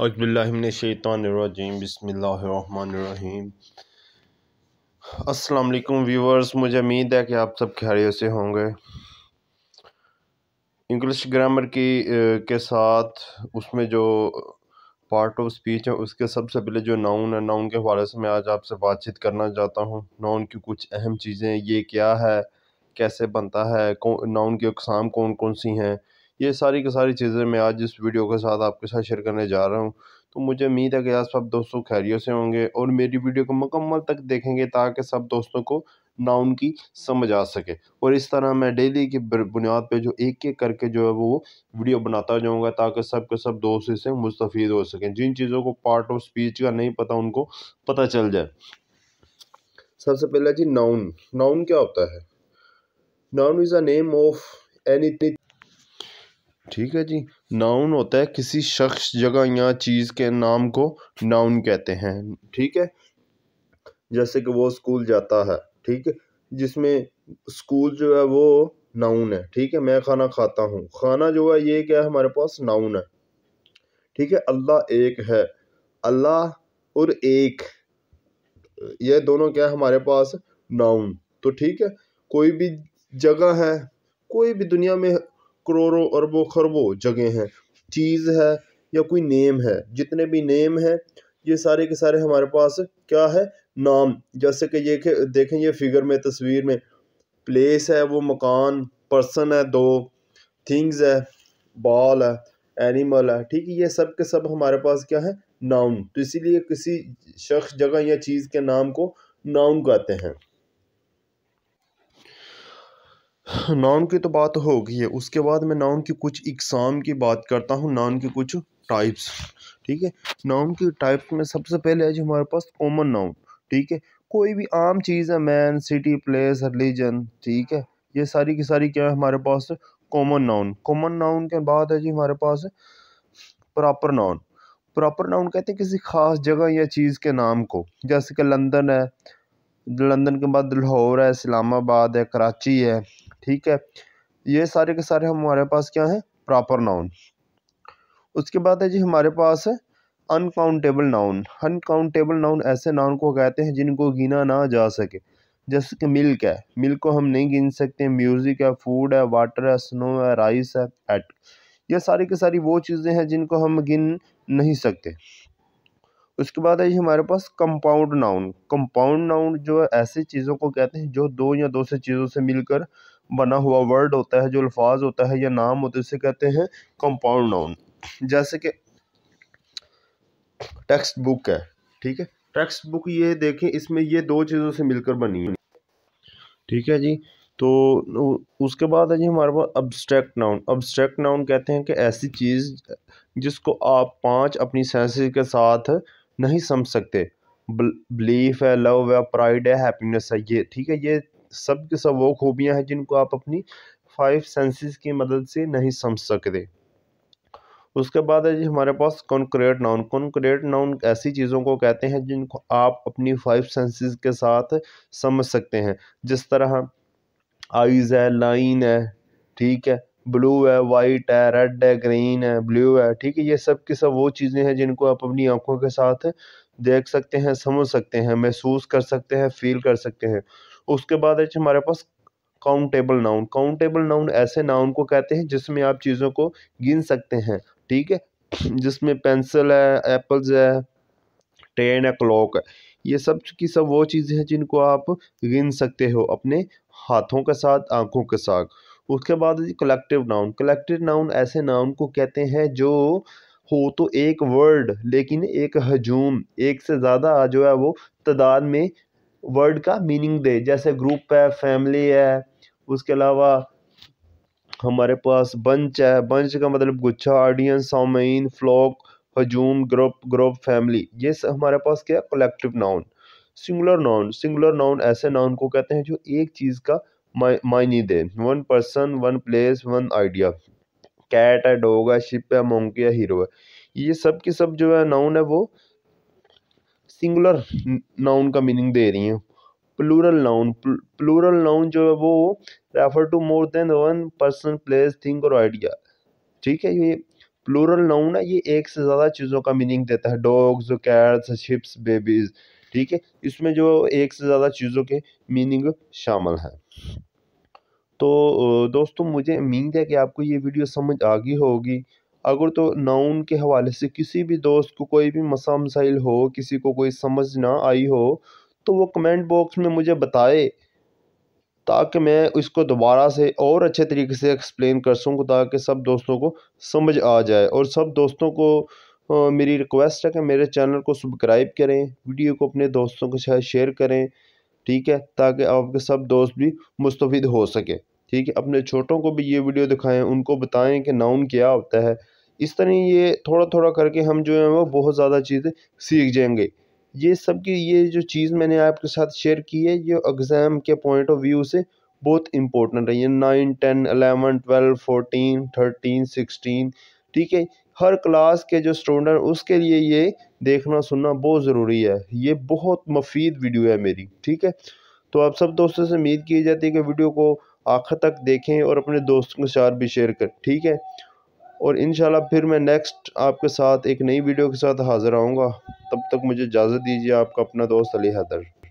अज़बिल्लिमिनशैतरजीम बसमीम असलकुम व्यूवर्स मुझे उम्मीद है कि आप सब खैरियत से होंगे इंग्लिश ग्रामर की के साथ उसमें जो पार्ट ऑफ स्पीच है उसके सबसे पहले जो नाउन है नाउन के हवाले से मैं आज आपसे बातचीत करना चाहता हूँ नाउन की कुछ अहम चीज़ें ये क्या है कैसे बनता है नाउन की अकसाम कौन कौन सी हैं ये सारी की सारी चीज़ें मैं आज इस वीडियो के साथ आपके साथ शेयर करने जा रहा हूँ तो मुझे उम्मीद है कि आज सब दोस्तों खैरियों से होंगे और मेरी वीडियो को मुकम्मल तक देखेंगे ताकि सब दोस्तों को नाउन की समझ आ सके और इस तरह मैं डेली की बुनियाद पे जो एक एक करके जो है वो वीडियो बनाता जाऊंगा ताकि सब के सब दोस्त इससे मुस्तफ़ हो सकें जिन चीज़ों को पार्ट ऑफ स्पीच का नहीं पता उनको पता चल जाए सबसे पहला जी नाउन नाउन क्या होता है noun is a name of any ठीक है जी नाउन होता है किसी शख्स जगह या चीज़ के नाम को नाउन कहते हैं ठीक है जैसे कि वो स्कूल जाता है ठीक है जिसमें स्कूल जो है वो नाउन है ठीक है मैं खाना खाता हूँ खाना जो है ये क्या है हमारे पास नाउन है ठीक है अल्लाह एक है अल्लाह और एक ये दोनों क्या है हमारे पास नाउन तो ठीक है कोई भी जगह है कोई भी दुनिया में करोड़ों अरबों खरबों जगह हैं चीज़ है या कोई नेम है जितने भी नेम हैं ये सारे के सारे हमारे पास क्या है नाम जैसे कि ये देखें ये फिगर में तस्वीर में प्लेस है वो मकान पर्सन है दो थिंग्स है बॉल है एनिमल है ठीक है ये सब के सब हमारे पास क्या है नाउन तो इसीलिए किसी शख्स जगह या चीज़ के नाम को नाउन कहते हैं नाउन की तो बात हो गई है उसके बाद मैं नाउन की कुछ इकसाम की बात करता हूँ नाउन की कुछ टाइप्स ठीक है नाउन की टाइप में सबसे पहले है जी हमारे पास कॉमन नाउन ठीक है कोई भी आम चीज़ है मैन सिटी प्लेस रिलीजन ठीक है ये सारी की सारी क्या है हमारे पास कॉमन नाउन कॉमन नाउन के बाद है जी हमारे पास प्रॉपर नाउन प्रॉपर नाउन कहते हैं किसी खास जगह या चीज़ के नाम को जैसे कि लंदन है लंदन के बाद लाहौर है इस्लामाबाद है कराची है ठीक है ये सारे के सारे हमारे पास क्या है प्रॉपर नाउन उसके बाद है जी हमारे पास अनकाउंटेबल नाउन अनकाउंटेबल नाउन ऐसे नाउन को कहते हैं जिनको गिना ना जा सके जैसे कि मिल्क है मिल्क को हम नहीं गिन सकते म्यूज़िक है फूड है वाटर है स्नो है राइस है एट ये सारी की सारी वो चीज़ें हैं जिनको हम गिन नहीं सकते उसके बाद है जी हमारे पास कंपाउंड नाउन कंपाउंड नाउन जो है ऐसी चीज़ों को कहते हैं जो दो या दो से चीज़ों से मिलकर बना हुआ वर्ड होता है जो अल्फाज होता है या नाम होता है उसे कहते हैं कंपाउंड नाउन जैसे कि टेक्स्ट बुक है ठीक है टेक्स्ट बुक ये देखें इसमें ये दो चीज़ों से मिलकर बनी है ठीक है जी तो उसके बाद है जी हमारे पास अब्स्ट्रैक्ट नाउन अब्स्ट्रैक्ट नाउन कहते हैं कि ऐसी चीज़ जिसको आप पांच अपनी सेंसेस के साथ नहीं समझ सकते बिलीफ है लव है प्राइड है हैप्पीनेस है ये ठीक है ये सब के सब वो खूबियाँ हैं जिनको आप अपनी फाइव सेंसेस की मदद से नहीं समझ सकते उसके बाद है जी हमारे पास कॉन्क्रेट नाउन कॉन्क्रेट नाउन ऐसी चीज़ों को कहते हैं जिनको आप अपनी फाइव सेंसेस के साथ समझ सकते हैं जिस तरह आइज़ है लाइन है ठीक है ब्लू है वाइट है रेड है ग्रीन है ब्लू है ठीक है ये सब की सब वो चीज़ें हैं जिनको आप अपनी आँखों के साथ देख सकते हैं समझ सकते हैं महसूस कर सकते हैं फील कर सकते हैं उसके बाद है हमारे पास काउंटेबल नाउन काउंटेबल नाउन ऐसे नाउन को कहते हैं जिसमें आप चीज़ों को गिन सकते हैं ठीक है जिसमें पेंसिल है एप्पल्स है ट्रेन है क्लॉक है ये सब की सब वो चीज़ें हैं जिनको आप गिन सकते हो अपने हाथों के साथ आंखों के साथ उसके बाद कलेक्टिव नाउन कलेक्टिव नाउन ऐसे नाउन को कहते हैं जो हो तो एक वर्ड लेकिन एक हजूम एक से ज़्यादा जो है वो तादाद में वर्ड का मीनिंग दे जैसे ग्रुप है फैमिली है उसके अलावा हमारे पास बंच है बंच का मतलब गुच्छा ऑडियंस सामीन फ्लॉक हजूम ग्रुप ग्रुप फैमिली ये हमारे पास क्या है collective noun singular noun singular noun ऐसे नाउन को कहते हैं जो एक चीज़ का मायने दे one person one place one idea cat है डोग है शिप है मोंकी है हीरो है ये सब के सब जो है नाउन है वो सिंगुलर नाउन का मीनिंग दे रही हूँ प्लूरल नाउन प्लूरल नाउन जो है वो refer to more than one person place thing और आइडिया ठीक है ये प्लूरल नाउन है ये एक से ज़्यादा चीज़ों का मीनिंग देता है डॉग्स कैट्स शिप्स बेबीज़ ठीक है इसमें जो एक से ज़्यादा चीज़ों के मीनिंग शामिल हैं तो दोस्तों मुझे उम्मीद है कि आपको ये वीडियो समझ आ गई होगी अगर तो नाउन के हवाले से किसी भी दोस्त को कोई भी मसा मसाइल हो किसी को कोई समझ ना आई हो तो वो कमेंट बॉक्स में मुझे बताए ताकि मैं इसको दोबारा से और अच्छे तरीके से एक्सप्लेन कर सकूँ ताकि सब दोस्तों को समझ आ जाए और सब दोस्तों को आ, मेरी रिक्वेस्ट है कि मेरे चैनल को सब्सक्राइब करें वीडियो को अपने दोस्तों के साथ शेयर करें ठीक है ताकि आपके सब दोस्त भी मुस्तफ़ हो सके ठीक है अपने छोटों को भी ये वीडियो दिखाएं उनको बताएं कि नाउन क्या होता है इस तरह ये थोड़ा थोड़ा करके हम जो है वो बहुत ज़्यादा चीज़ें सीख जाएंगे ये सब की ये जो चीज़ मैंने आपके साथ शेयर की है ये एग्ज़ाम के पॉइंट ऑफ व्यू से बहुत इंपॉर्टेंट है ये nine ten eleven twelve fourteen thirteen sixteen ठीक है हर क्लास के जो स्टूडेंट उसके लिए ये देखना सुनना बहुत ज़रूरी है ये बहुत मफीद वीडियो है मेरी ठीक है तो आप सब दोस्तों से उम्मीद की जाती है कि वीडियो को आखिर तक देखें और अपने दोस्तों के साथ भी शेयर करें ठीक है और इन फिर मैं नेक्स्ट आपके साथ एक नई वीडियो के साथ हाज़िर आऊँगा तब तक मुझे इजाज़त दीजिए आपका अपना दोस्त अली हैदर